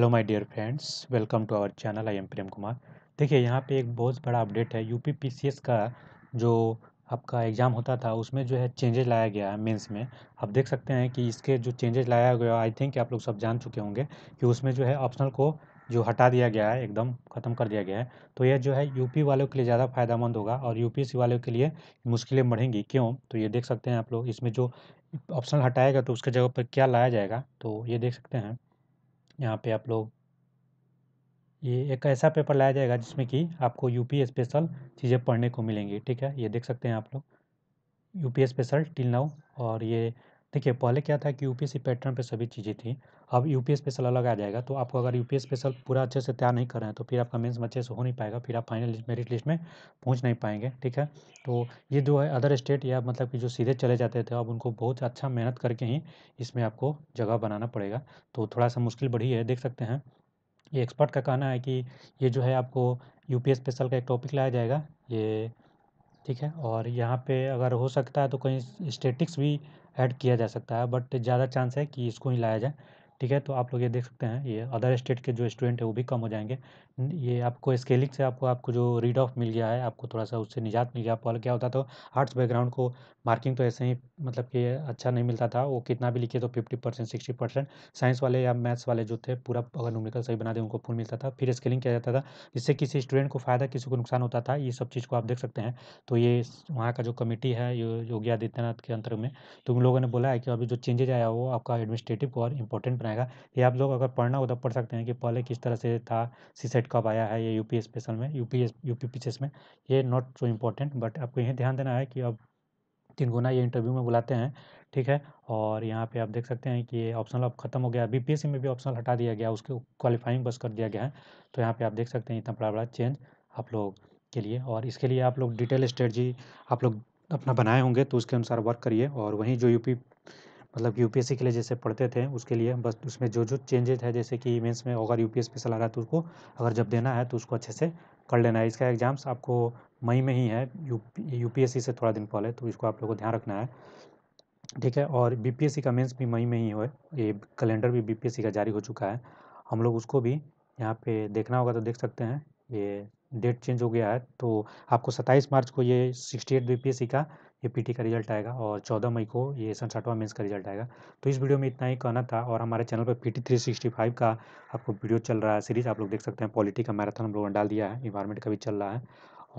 hello my dear friends welcome to our channel I am Prem Kumar देखिए यहाँ पे एक बहुत बड़ा अपडेट है यू का जो आपका एग्ज़ाम होता था उसमें जो है चेंजेस लाया गया है मेंस में आप देख सकते हैं कि इसके जो चेंजेस लाया गया आई थिंक आप लोग सब जान चुके होंगे कि उसमें जो है ऑप्शनल को जो हटा दिया गया है एकदम ख़त्म कर दिया गया है तो यह जो है यूपी वालों के लिए ज़्यादा फ़ायदेमंद होगा और यूपीएससी वालों के लिए मुश्किलें बढ़ेंगी क्यों तो ये देख सकते हैं आप लोग इसमें जो ऑप्शन हटाएगा तो उसके जगह पर क्या लाया जाएगा तो ये देख सकते हैं यहाँ पे आप लोग ये एक ऐसा पेपर लाया जाएगा जिसमें कि आपको यूपी स्पेशल चीज़ें पढ़ने को मिलेंगी ठीक है ये देख सकते हैं आप लोग यूपी स्पेशल टिल नाउ और ये देखिए पहले क्या था कि यूपीएससी पैटर्न पे सभी चीज़ें थी अब यूपीएस स्पेशल अलग आ जाएगा तो आपको अगर यूपीएस स्पेशल पूरा अच्छे से तैयार नहीं कर रहे हैं तो फिर आपका मेंस अच्छे से हो नहीं पाएगा फिर आप फाइनल मेरिट लिस्ट में पहुंच नहीं पाएंगे ठीक है तो ये जो है अदर स्टेट या मतलब कि जो सीधे चले जाते थे अब उनको बहुत अच्छा मेहनत करके ही इसमें आपको जगह बनाना पड़ेगा तो थोड़ा सा मुश्किल बढ़ी है देख सकते हैं ये एक्सपर्ट का कहना है कि ये जो है आपको यूपीएस स्पेशल का एक टॉपिक लाया जाएगा ये ठीक है और यहाँ पे अगर हो सकता है तो कहीं स्टेटिक्स भी ऐड किया जा सकता है बट ज़्यादा चांस है कि इसको ही लाया जाए ठीक है तो आप लोग ये देख सकते हैं ये अदर स्टेट के जो स्टूडेंट है वो भी कम हो जाएंगे ये आपको स्केलिंग से आपको आपको जो रीड ऑफ मिल गया है आपको थोड़ा सा उससे निजात मिल गया पहले क्या होता तो आर्ट्स बैकग्राउंड को मार्किंग तो ऐसे ही मतलब कि अच्छा नहीं मिलता था वो कितना भी लिखे तो fifty percent sixty percent science वाले या मैथ्स वाले जो थे पूरा अगर नूमिकल सही बना दें उनको फुल मिलता था फिर स्केलिंग किया जाता था जिससे किसी स्टूडेंट को फ़ायदा किसी को नुकसान होता था ये सब चीज़ को आप देख सकते हैं तो ये वहाँ का जो कमेटी है यो, योगी आदित्यनाथ के अंतर में तो उन लोगों ने बोला है कि अभी जो चेंजेज आया वो आपका एडमिनिस्ट्रेटिव को और इंपॉर्टेंट बनाएगा ये आप लोग अगर पढ़ना हो तो पढ़ सकते हैं कि पहले किस तरह से था सी डेट कब आया है ये यूपी स्पेशल में यूपी यूपी पीसीएस में ये नॉट सो इम्पोर्टेंट बट आपको यही ध्यान देना है कि अब तीन गुना ये इंटरव्यू में बुलाते हैं ठीक है और यहाँ पे आप देख सकते हैं कि ये ऑप्शनल अब खत्म हो गया बीपीएससी में भी ऑप्शनल हटा दिया गया उसके क्वालिफाइंग बस कर दिया गया है तो यहाँ पे आप देख सकते हैं इतना बड़ा बड़ा चेंज आप लोग के लिए और इसके लिए आप लोग डिटेल स्ट्रेटजी आप लोग अपना बनाए होंगे तो उसके अनुसार वर्क करिए और वहीं जो यूपी मतलब यूपीएससी के लिए जैसे पढ़ते थे उसके लिए बस उसमें जो जो चेंजेज है जैसे कि मेंस में अगर यू पी स्पेशल आ रहा है तो उसको अगर जब देना है तो उसको अच्छे से कर लेना है इसका एग्ज़ाम्स आपको मई में ही है यू यूपीएससी से थोड़ा दिन पहले तो इसको आप लोगों को ध्यान रखना है ठीक है और सी का मेन्स भी मई में ही हो ये कैलेंडर भी सी का जारी हो चुका है हम लोग उसको भी यहाँ पे देखना होगा तो देख सकते हैं ये डेट चेंज हो गया है तो आपको सत्ताईस मार्च को ये सिक्सटी एट बी का ये पीटी का रिजल्ट आएगा और 14 मई को ये सनसठवा मेंस का रिजल्ट आएगा तो इस वीडियो में इतना ही कहना था और हमारे चैनल पर पीटी 365 का आपको वीडियो चल रहा है सीरीज़ आप लोग देख सकते हैं पॉलिटी का मैराथन हम लोगों ने डाल दिया है इन्वायरमेंट का भी चल रहा है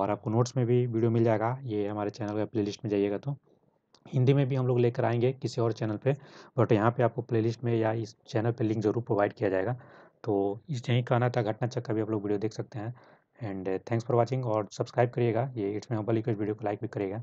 और आपको नोट्स में भी वीडियो मिल जाएगा ये हमारे चैनल का प्ले में जाइएगा तो हिंदी में भी हम लोग लेकर आएंगे किसी और चैनल पर बट यहाँ पर आपको प्ले में या इस चैनल पर लिंक जरूर प्रोवाइड किया जाएगा तो इस यही कहना था घटना चक्का का भी आप लोग वीडियो देख सकते हैं एंड थैंक्स फॉर वॉचिंग और सब्सक्राइब करिएगा ये इट्स में हम रिक्वेस्ट वीडियो को लाइक भी करिएगा